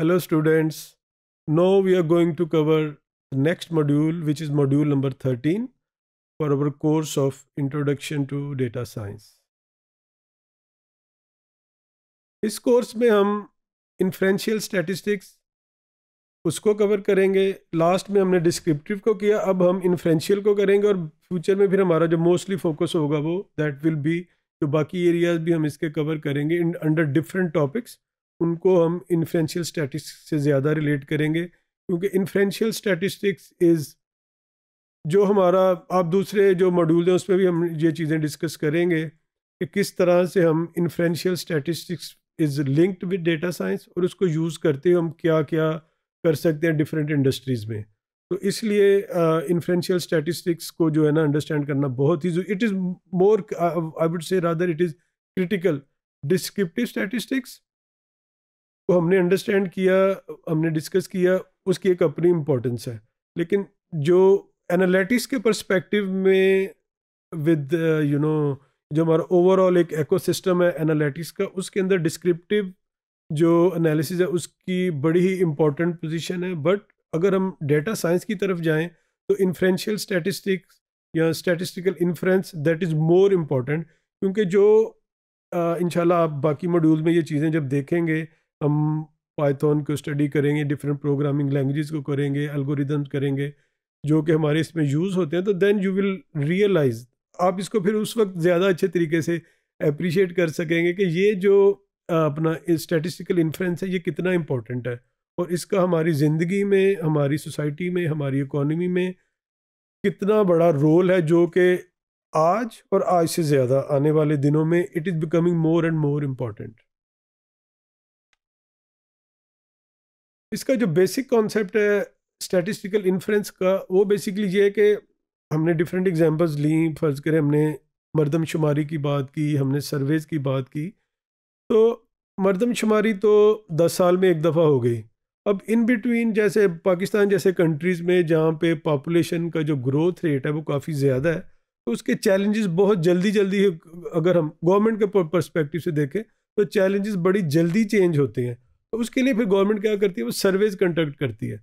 Hello students. Now we are going to cover the next module which is module number 13 for our course of Introduction to Data Science. इस course में हम inferential statistics उसको cover करेंगे last में हमने descriptive को किया अब हम इन्फ्रेंशियल को करेंगे और फ्यूचर में फिर हमारा जो मोस्टली फोकस होगा वो दैट विल बी जो बाकी एरियाज भी हम इसके कवर करेंगे अंडर डिफरेंट टॉपिक्स उनको हम इन्फ्रेंशियल स्टैटिस्टिक्स से ज़्यादा रिलेट करेंगे क्योंकि इन्फ्रेंशियल स्टैटिस्टिक्स इज़ जो हमारा आप दूसरे जो मॉड्यूल हैं उसमें भी हम ये चीज़ें डिस्कस करेंगे कि किस तरह से हम inferential statistics is linked with data science और उसको यूज़ करते हुए हम क्या क्या कर सकते हैं डिफरेंट इंडस्ट्रीज़ में तो इसलिए इन्फ्रेंशियल uh, स्टैटिस्टिक्स को जो है ना अंडरस्टैंड करना बहुत ही it is more I would say rather it is critical descriptive statistics को तो हमने अंडरस्टैंड किया हमने डिस्कस किया उसकी एक अपनी इम्पोर्टेंस है लेकिन जो एनालिटिक्स के परस्पेक्टिव में विद यू नो जो हमारा ओवरऑल एक एकोसिस्टम है एनालिटिक्स का उसके अंदर डिस्क्रिप्टिव जो एनालिसिस है उसकी बड़ी ही इम्पोर्टेंट पोजीशन है बट अगर हम डेटा साइंस की तरफ जाएं तो इन्फ्रेंशियल स्टैटिस्टिक्स या statistical inference that is more important क्योंकि जो इनशाला आप बाकी मॉड्यूल में ये चीज़ें जब देखेंगे हम पाइथन को स्टडी करेंगे डिफरेंट प्रोग्रामिंग लैंग्वेज को करेंगे एल्गोरिदम करेंगे जो कि हमारे इसमें यूज़ होते हैं तो देन यू विल रियलाइज आप इसको फिर उस वक्त ज़्यादा अच्छे तरीके से अप्रिशिएट कर सकेंगे कि ये जो अपना स्टैटिस्टिकल इन्फ्रेंस है ये कितना इम्पोर्टेंट है और इसका हमारी ज़िंदगी में हमारी सोसाइटी में हमारी इकोनॉमी में कितना बड़ा रोल है जो कि आज और आज से ज़्यादा आने वाले दिनों में it is becoming more and more important इसका जो बेसिक कॉन्सेप्ट है स्टैटिस्टिकल इन्फ्रेंस का वो बेसिकली ये है कि हमने डिफरेंट एग्जांपल्स ली फ़र्ज़ करें हमने मरदमशुमारी की बात की हमने सर्वेज की बात की तो मरदमशुमारी तो दस साल में एक दफ़ा हो गई अब इन बिटवीन जैसे पाकिस्तान जैसे कंट्रीज़ में जहाँ पे पॉपुलेशन का जो ग्रोथ रेट है वो काफ़ी ज़्यादा है तो उसके चैलेंजेस बहुत जल्दी जल्दी अगर हम गवर्नमेंट के परस्पेक्टिव से देखें तो चैलेंजेस बड़ी जल्दी चेंज होते हैं अब उसके लिए फिर गवर्नमेंट क्या करती है वो सर्वेज कंडक्ट करती है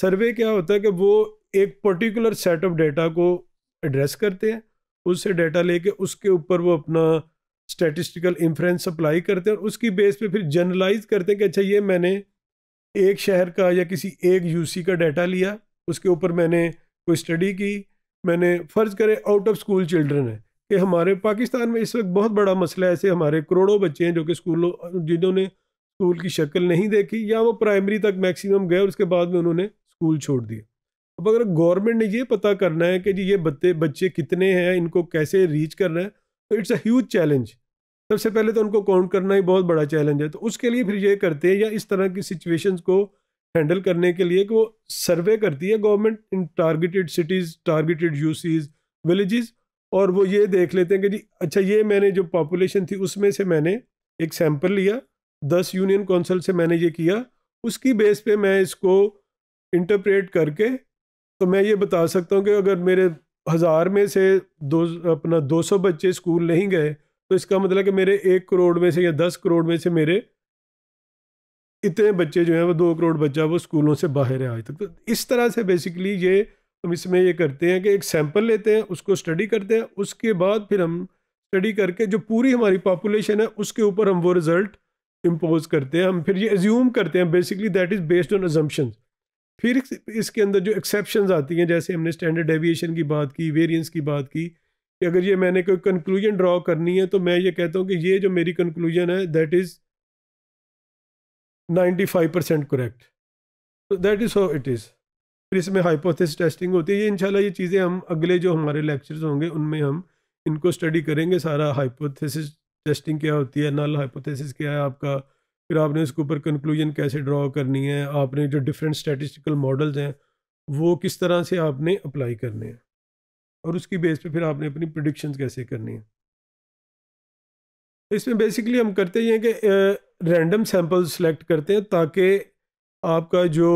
सर्वे क्या होता है कि वो एक पर्टिकुलर सेट ऑफ डेटा को एड्रेस करते हैं उससे डेटा लेके उसके ऊपर वो अपना स्टेटिस्टिकल इन्फ्रेंस अप्लाई करते हैं और उसकी बेस पे फिर जनरलाइज करते हैं कि अच्छा ये मैंने एक शहर का या किसी एक यूसी का डाटा लिया उसके ऊपर मैंने कोई स्टडी की मैंने फ़र्ज़ करें आउट ऑफ स्कूल चिल्ड्रन है कि हमारे पाकिस्तान में इस वक्त बहुत बड़ा मसला है ऐसे हमारे करोड़ों बच्चे हैं जो कि स्कूलों जिन्होंने स्कूल की शक्ल नहीं देखी या वो प्राइमरी तक मैक्सिमम गए और उसके बाद में उन्होंने स्कूल छोड़ दिया अब अगर गवर्नमेंट ने ये पता करना है कि जी ये बच्चे बच्चे कितने हैं इनको कैसे रीच करना है तो इट्स अ ह्यूज चैलेंज सबसे पहले तो उनको काउंट करना ही बहुत बड़ा चैलेंज है तो उसके लिए फिर ये करते हैं या इस तरह की सिचुएशंस को हैंडल करने के लिए कि वो सर्वे करती है government in targeted cities targeted यूसीज विलेजेस और वो ये देख लेते हैं कि जी अच्छा ये मैंने जो पॉपुलेशन थी उसमें से मैंने एक सैम्पल लिया दस यूनियन काउंसिल से मैंने ये किया उसकी बेस पे मैं इसको इंटरप्रेट करके तो मैं ये बता सकता हूँ कि अगर मेरे हज़ार में से दो अपना दो सौ बच्चे स्कूल नहीं गए तो इसका मतलब कि मेरे एक करोड़ में से या दस करोड़ में से मेरे इतने बच्चे जो हैं वो दो करोड़ बच्चा वो स्कूलों से बाहर है आज तक तो इस तरह से बेसिकली ये हम इसमें ये करते हैं कि एक सैंपल लेते हैं उसको स्टडी करते हैं उसके बाद फिर हम स्टडी करके जो पूरी हमारी पॉपुलेशन है उसके ऊपर हम वो रिज़ल्ट इम्पोज करते हैं हम फिर ये एज्यूम करते हैं basically that is based on assumption फिर इसके अंदर जो एक्सेप्शन आती हैं जैसे हमने स्टैंडर्ड एविएशन की बात की वेरियंस की बात की कि अगर ये मैंने कोई कंक्लूजन ड्रॉ करनी है तो मैं ये कहता हूँ कि ये जो मेरी कंक्लूजन है that is ninety five percent correct तो that is how it is फिर इसमें हाइपोथिस टेस्टिंग होती है ये इनशाला ये चीज़ें हम अगले जो हमारे लेक्चर्स होंगे उनमें हम इनको स्टडी करेंगे सारा हाइपोथिस टेस्टिंग क्या होती है नल हाइपोथेसिस क्या है आपका फिर आपने उसके ऊपर कंक्लूजन कैसे ड्रॉ करनी है आपने जो डिफरेंट स्टैटिस्टिकल मॉडल्स हैं वो किस तरह से आपने अप्लाई करने हैं और उसकी बेस पे फिर आपने अपनी प्रडिक्शन कैसे करनी है इसमें बेसिकली हम करते हैं कि रैंडम सैम्पल सेलेक्ट करते हैं ताकि आपका जो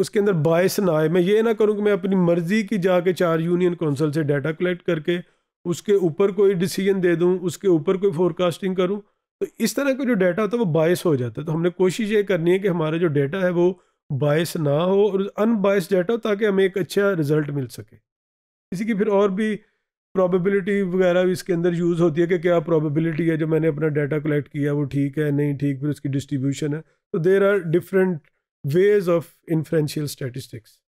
उसके अंदर बायस ना आए मैं ये ना करूँ कि मैं अपनी मर्ज़ी की जाके चार यूनियन काउंसिल से डाटा कलेक्ट करके उसके ऊपर कोई डिसीजन दे दूँ उसके ऊपर कोई फोरकास्टिंग करूँ तो इस तरह का जो डाटा होता है वो बायस हो जाता है तो हमने कोशिश ये करनी है कि हमारा जो डाटा है वो बायस ना हो और अनबायस डाटा हो ताकि हमें एक अच्छा रिजल्ट मिल सके इसी की फिर और भी प्रोबेबिलिटी वगैरह भी इसके अंदर यूज़ होती है कि क्या प्रोबेबिलिटी है जो मैंने अपना डाटा कलेक्ट किया वो ठीक है नहीं ठीक फिर उसकी डिस्ट्रीब्यूशन है तो there are different ways of inferential statistics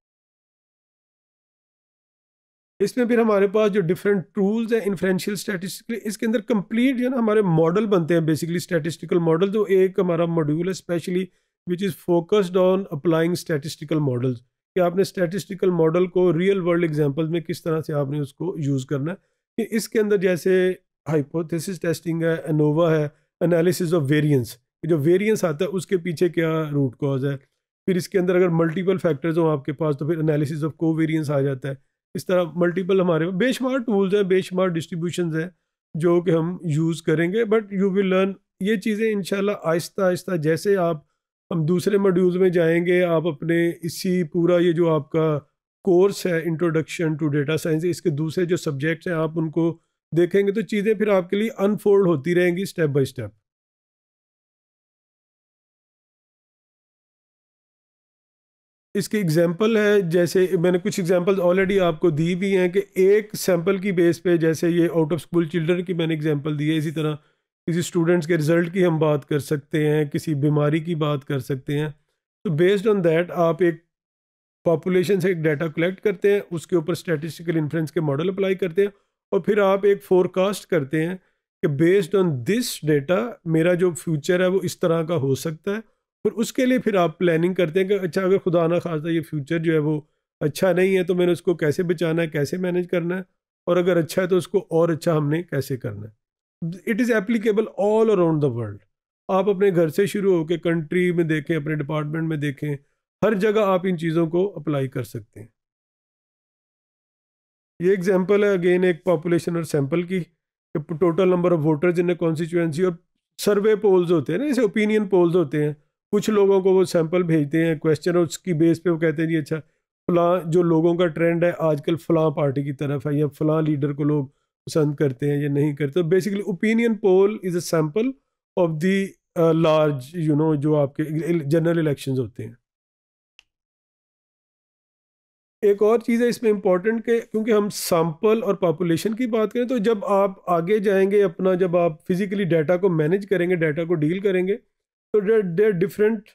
इसमें फिर हमारे पास जो डिफरेंट टूल्स हैं इन्फ्रेंशियल स्टैटिस्टिकली इसके अंदर कंप्लीट जो है ना हमारे मॉडल बनते हैं बेसिकली स्टैटिस्टिकल मॉडल तो एक हमारा मॉड्यूल है specially which is focused on applying statistical models कि आपने स्टैटिस्टिकल मॉडल को रियल वर्ल्ड एग्जाम्पल में किस तरह से आपने उसको यूज़ करना है कि इसके अंदर जैसे हाइपोथेसिस टेस्टिंग है अनोवा है एनालिसिस ऑफ वेरियंस जो वेरियंस आता है उसके पीछे क्या रूट कॉज है फिर इसके अंदर अगर मल्टीपल फैक्टर्स हों आपके पास तो फिर एनालिसिस ऑफ को वेरियंस आ जाता है इस तरह मल्टीपल हमारे बेशुमार टूल्स हैं बेशुमार डिस्ट्रीब्यूशन हैं जो कि हम यूज़ करेंगे बट यू विल लर्न ये चीज़ें इन आहिस्ता आहिस्ता जैसे आप हम दूसरे मॉड्यूल में जाएंगे आप अपने इसी पूरा ये जो आपका कोर्स है इंट्रोडक्शन टू डेटा साइंस इसके दूसरे जो सब्जेक्ट्स हैं आप उनको देखेंगे तो चीज़ें फिर आपके लिए अनफोल्ड होती रहेंगी स्टेप बाय स्टेप इसके एग्जांपल है जैसे मैंने कुछ एग्जांपल्स ऑलरेडी आपको दी भी हैं कि एक सैंपल की बेस पे जैसे ये आउट ऑफ स्कूल चिल्ड्रन की मैंने एग्जांपल दी है इसी तरह किसी स्टूडेंट्स के रिज़ल्ट की हम बात कर सकते हैं किसी बीमारी की बात कर सकते हैं तो बेस्ड ऑन दैट आप एक पॉपुलेशन से एक डाटा कलेक्ट करते हैं उसके ऊपर स्टेटिस्टिकल इन्फ्लुएंस के मॉडल अप्लाई करते हैं और फिर आप एक फोरकास्ट करते हैं कि बेस्ड ऑन दिस डेटा मेरा जो फ्यूचर है वो इस तरह का हो सकता है फिर उसके लिए फिर आप प्लानिंग करते हैं कि अच्छा अगर खुदा ना खासा ये फ्यूचर जो है वो अच्छा नहीं है तो मैंने उसको कैसे बचाना है कैसे मैनेज करना है और अगर अच्छा है तो उसको और अच्छा हमने कैसे करना है it is applicable all around the world आप अपने घर से शुरू होकर कंट्री में देखें अपने डिपार्टमेंट में देखें हर जगह आप इन चीज़ों को अप्लाई कर सकते हैं ये एग्जाम्पल है अगेन एक पॉपुलेशन और सैंपल की total number of voters in constituency और सर्वे पोल्स होते हैं ना जैसे ओपिनियन पोल्स होते हैं कुछ लोगों को वो सैंपल भेजते हैं क्वेश्चन और उसकी बेस पे वो कहते हैं जी अच्छा फलां जो लोगों का ट्रेंड है आजकल फलां पार्टी की तरफ है या फलां लीडर को लोग पसंद करते हैं या नहीं करते basically opinion poll is a sample of the large you know जो आपके जनरल इलेक्शंस होते हैं एक और चीज़ है इसमें इम्पॉर्टेंट के क्योंकि हम सैंपल और पॉपुलेशन की बात करें तो जब आप आगे जाएंगे अपना जब आप फिज़िकली डाटा को मैनेज करेंगे डाटा को डील करेंगे तो डे डिफरेंट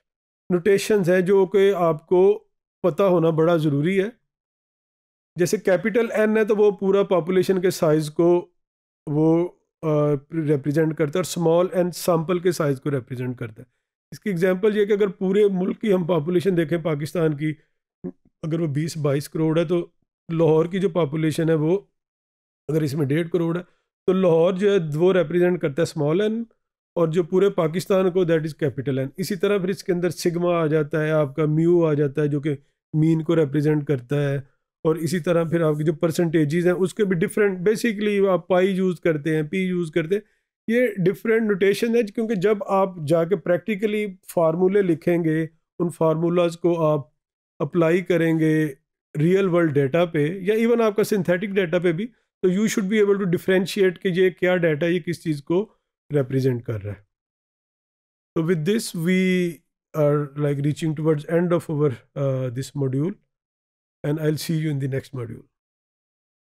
नोटेशन हैं जो कि आपको पता होना बड़ा ज़रूरी है जैसे कैपिटल एन है तो वो पूरा पॉपुलेशन के साइज़ को वो रिप्रेजेंट करता है और स्मॉल एन सैम्पल के साइज़ को रिप्रेजेंट करता है इसकी एग्जांपल ये कि अगर पूरे मुल्क की हम पॉपुलेशन देखें पाकिस्तान की अगर वो बीस बाईस करोड़ है तो लाहौर की जो पॉपुलेशन है वो अगर इसमें डेढ़ करोड़ है तो लाहौर जो है वो रिप्रजेंट करता है स्मॉल एन और जो पूरे पाकिस्तान को दैट इज़ कैपिटल एन इसी तरह फिर इसके अंदर सिग्मा आ जाता है आपका म्यू आ जाता है जो कि मीन को रिप्रेजेंट करता है और इसी तरह फिर आपकी जो परसेंटेजेस हैं उसके भी डिफरेंट बेसिकली आप पाई यूज़ करते हैं पी यूज़ करते हैं ये डिफरेंट नोटेशन है क्योंकि जब आप जाके प्रैक्टिकली फार्मूले लिखेंगे उन फार्मूलाज को आप अप्लाई करेंगे रियल वर्ल्ड डेटा पे या इवन आपका सिंथेटिक डेटा पे भी तो you should be able to differentiate कि ये क्या डाटा ये किस चीज़ को represent kar raha hai so with this we are like reaching towards end of our uh, this module and i'll see you in the next module